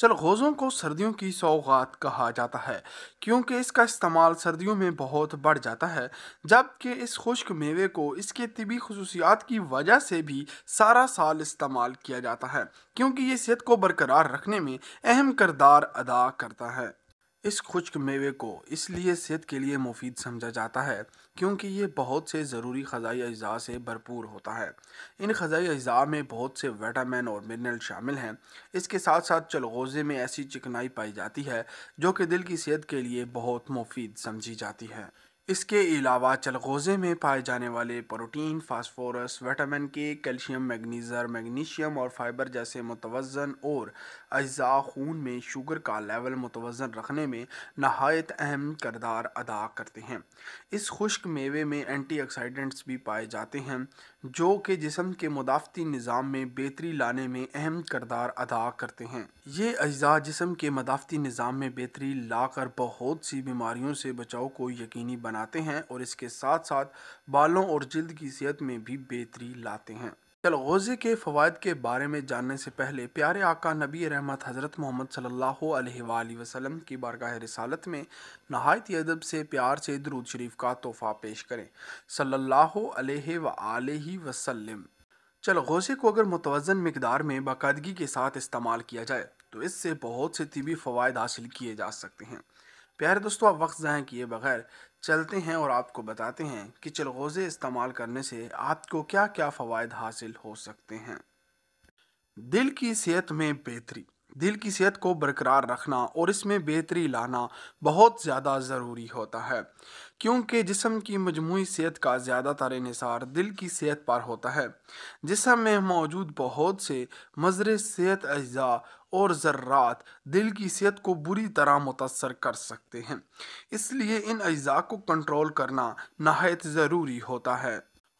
चलगोज़ों को सर्दियों की सौगात कहा जाता है क्योंकि इसका इस्तेमाल सर्दियों में बहुत बढ़ जाता है जबकि इस खुश्क मेवे को इसके तबी खसूसियात की वजह से भी सारा साल इस्तेमाल किया जाता है क्योंकि ये सेहत को बरकरार रखने में अहम करदार अदा करता है इस खुश्क मेवे को इसलिए सेहत के लिए मुफीद समझा जाता है क्योंकि ये बहुत से ज़रूरी ख़ाई अज्जा से भरपूर होता है इन खजाई अज्जा में बहुत से वटामिन और मिनरल शामिल हैं इसके साथ साथ चलगोज़े में ऐसी चिकनाई पाई जाती है जो कि दिल की सेहत के लिए बहुत मुफीद समझी जाती है इसके अलावा चलगोज़े में पाए जाने वाले protein phosphorus vitamin K calcium मैग्नीज़र मैग्नीशियम और फाइबर जैसे मुतवज़न और अज्जा खून में शुगर का लेवल मुतवज़न रखने में नहायत अहम करदार अदा करते हैं इस खुश्क मेवे में एंटीऑक्सीडेंट्स भी पाए जाते हैं जो कि जिसम के मुदाफ़ती निज़ाम में बेहतरी लाने में अहम करदार अदा करते हैं ये अज्जा जिसम के मदाफ़ती निज़ाम में बेहतरी लाकर बहुत सी बीमारियों से बचाव को यकीनी बना बनाते हैं और इसके साथ साथ बालों और जल्द की सेहत में भी बेहतरी लाते हैं चलगोज़े के फ़वाद के बारे में जानने से पहले प्यारे आका नबी रहमत हज़रत मोहम्मद सल्ला वसलम की बारगाह रसालत में नहायत अदब से प्यार से दरुद शरीफ का तोहफ़ा पेश करें सल्ला वसलम व वसल्लम चलगोज़े को अगर मुतवज़न मकदार में बाकायदगी के साथ इस्तेमाल किया जाए तो इससे बहुत से तबी फ़वाद हासिल किए जा सकते हैं प्यारे दोस्तों आप वक्त ज़ाय किए बगैर चलते हैं और आपको बताते हैं कि चलगोज़े इस्तेमाल करने से आपको क्या क्या फ़वाद हासिल हो सकते हैं दिल की सेहत में बेहतरी दिल की सेहत को बरकरार रखना और इसमें बेहतरी लाना बहुत ज़्यादा ज़रूरी होता है क्योंकि जिसम की मजमू सेहत का ज़्यादातर इसार दिल की सेहत पर होता है जिसम में मौजूद बहुत से मजर सेहत अज्जा और ज़र्रात दिल की सेहत को बुरी तरह मुतासर कर सकते हैं इसलिए इन अज़ा को कंट्रोल करना नहायत ज़रूरी होता है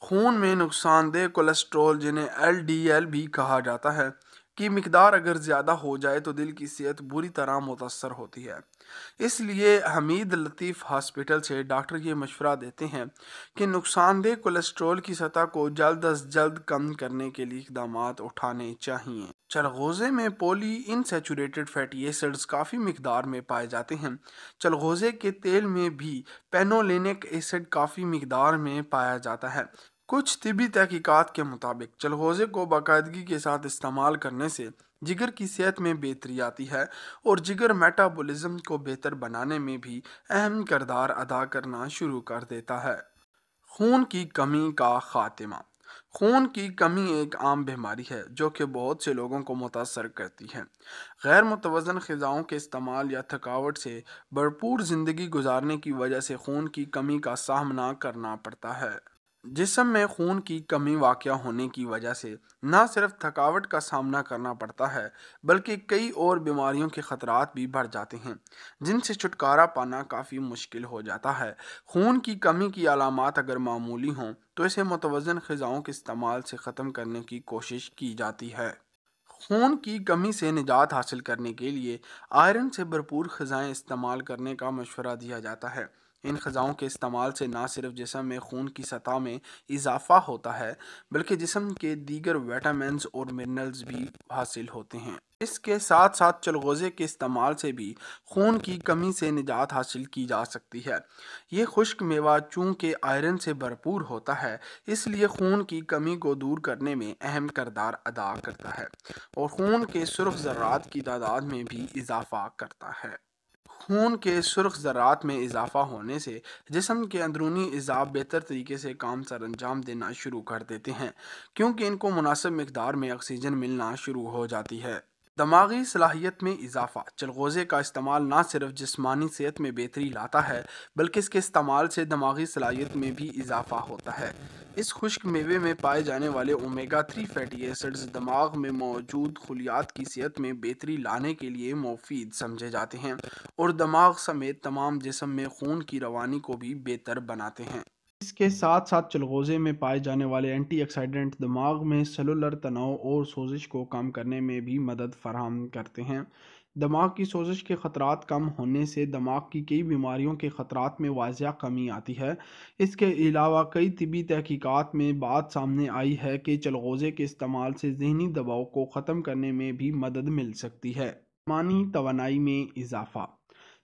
खून में नुकसानदेह कोलेस्ट्रॉल जिन्हें एल डी एल भी कहा जाता है की मकदार अगर ज़्यादा हो जाए तो दिल की सेहत बुरी तरह मुतासर होती है इसलिए हमीद लतीफ़ हॉस्पिटल से डॉक्टर ये मशवरा देते हैं कि नुकसानदेह कोलेस्ट्रोल की सतह को जल्द अज जल्द कम करने के लिए इकदाम उठाने चाहिए चलगोज़े में पोली इनसेचूरेटेड फैटी एसिड्स काफ़ी मकदार में पाए जाते हैं चलगोज़े के तेल में भी पेनोलिनिक एसिड काफ़ी मकदार में पाया जाता है कुछ तिबी तहकीक़त के मुताबिक चलहोजे को बाकायदगी के साथ इस्तेमाल करने से जिगर की सेहत में बेहतरी आती है और जिगर मेटाबॉलिज्म को बेहतर बनाने में भी अहम करदार अदा करना शुरू कर देता है खून की कमी का खात्मा खून की कमी एक आम बीमारी है जो कि बहुत से लोगों को मुतासर करती है गैर मुतवज़न ग़ज़ाओं के इस्तेमाल या थकावट से भरपूर ज़िंदगी गुजारने की वजह से खून की कमी का सामना करना पड़ता है जिसम में खून की कमी वाक़ होने की वजह से न सिर्फ थकावट का सामना करना पड़ता है बल्कि कई और बीमारियों के ख़तरात भी बढ़ जाते हैं जिनसे छुटकारा पाना काफ़ी मुश्किल हो जाता है खून की कमी की अलामत अगर मामूली हों तो इसे मतवज़न ख़ज़ाओं के इस्तेमाल से ख़त्म करने की कोशिश की जाती है खून की कमी से निजात हासिल करने के लिए आयरन से भरपूर ख़ज़ाएँ इस्तेमाल करने का मशवरा दिया जाता है इन ख़ज़ाओं के इस्तेमाल से ना सिर्फ जिसम में खून की सतह में इजाफा होता है बल्कि जिसम के दीगर वटामिन और मिनरल्स भी हासिल होते हैं इसके साथ साथ चलगोज़े के इस्तेमाल से भी खून की कमी से निजात हासिल की जा सकती है ये खुश्क मेवा चूँकि आयरन से भरपूर होता है इसलिए खून की कमी को दूर करने में अहम करदार अदा करता है और खून के सुरख ज़रात की तादाद में भी इजाफा करता है खून के सुर्ख ज़रात में इजाफा होने से जिसम के अंदरूनी इजाफ बेहतर तरीके से काम सर अंजाम देना शुरू कर देते हैं क्योंकि इनको मुनासिब मकदार में ऑक्सीजन मिलना शुरू हो जाती है दमागी सलाहियत में इजाफा चलगोज़े का इस्तेमाल ना सिर्फ जिसमानी सेहत में बेहतरी लाता है बल्कि इसके इस्तेमाल से दमागी सलाहियत में भी इजाफा होता है इस खुश्क मेवे में पाए जाने वाले ओमेगा थ्री फैटी एसिड्स दिमाग में मौजूद खुलियात की सेहत में बेहतरी लाने के लिए मुफीद समझे जाते हैं और दमाग समेत तमाम जिसम में खून की रवानी को भी बेहतर बनाते हैं इसके साथ साथ चलगोजे में पाए जाने वाले एंटी ऑक्सीडेंट दिमाग में सेलुलर तनाव और सोजिश को कम करने में भी मदद फराहम करते हैं दिमाग की सोजिश के खतरा कम होने से दिमाग की कई बीमारियों के खतरा में वाजह कमी आती है इसके अलावा कई तबी तहकीक़ात में बात सामने आई है कि चलगोजे के इस्तेमाल से जहनी दबाव को ख़त्म करने में भी मदद मिल सकती है मानी तोानाई में इजाफ़ा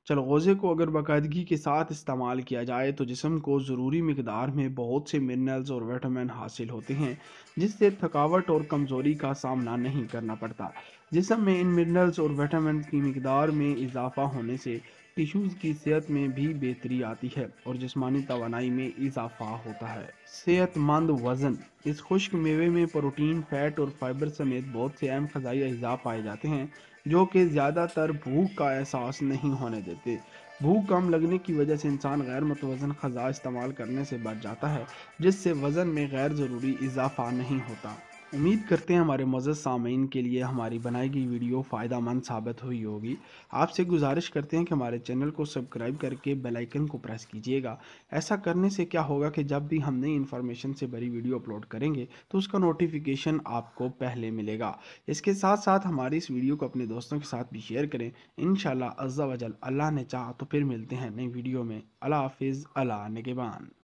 चल को अगर बाकायदगी के साथ इस्तेमाल किया जाए तो जिसम को ज़रूरी मकदार में बहुत से मिनरल्स और विटामिन हासिल होते हैं जिससे थकावट और कमज़ोरी का सामना नहीं करना पड़ता जिसम में इन मिनरल्स और विटामिन की मकदार में इजाफा होने से टिश्यूज़ की सेहत में भी बेहतरी आती है और जिसमानी तोानाई में इजाफा होता है सेहतमंद वज़न इस खुश्क मेवे में प्रोटीन फैट और फाइबर समेत बहुत से अहम खजाई अजा पाए जाते हैं जो कि ज़्यादातर भूख का एहसास नहीं होने देते भूख कम लगने की वजह से इंसान गैर मतवजन खजा इस्तेमाल करने से बच जाता है जिससे वज़न में गैर ज़रूरी इजाफा नहीं होता उम्मीद करते हैं हमारे मज़द सामीन के लिए हमारी बनाई गई वीडियो फ़ायदा मंद साबित हुई होगी आपसे गुजारिश करते हैं कि हमारे चैनल को सब्सक्राइब करके बेल आइकन को प्रेस कीजिएगा ऐसा करने से क्या होगा कि जब भी हम नई इन्फॉर्मेशन से भरी वीडियो अपलोड करेंगे तो उसका नोटिफिकेशन आपको पहले मिलेगा इसके साथ साथ हमारी इस वीडियो को अपने दोस्तों के साथ भी शेयर करें इन अज्जा वजल अल्लाह ने चाह तो फिर मिलते हैं नई वीडियो में अला हाफिज़ अला नगेबान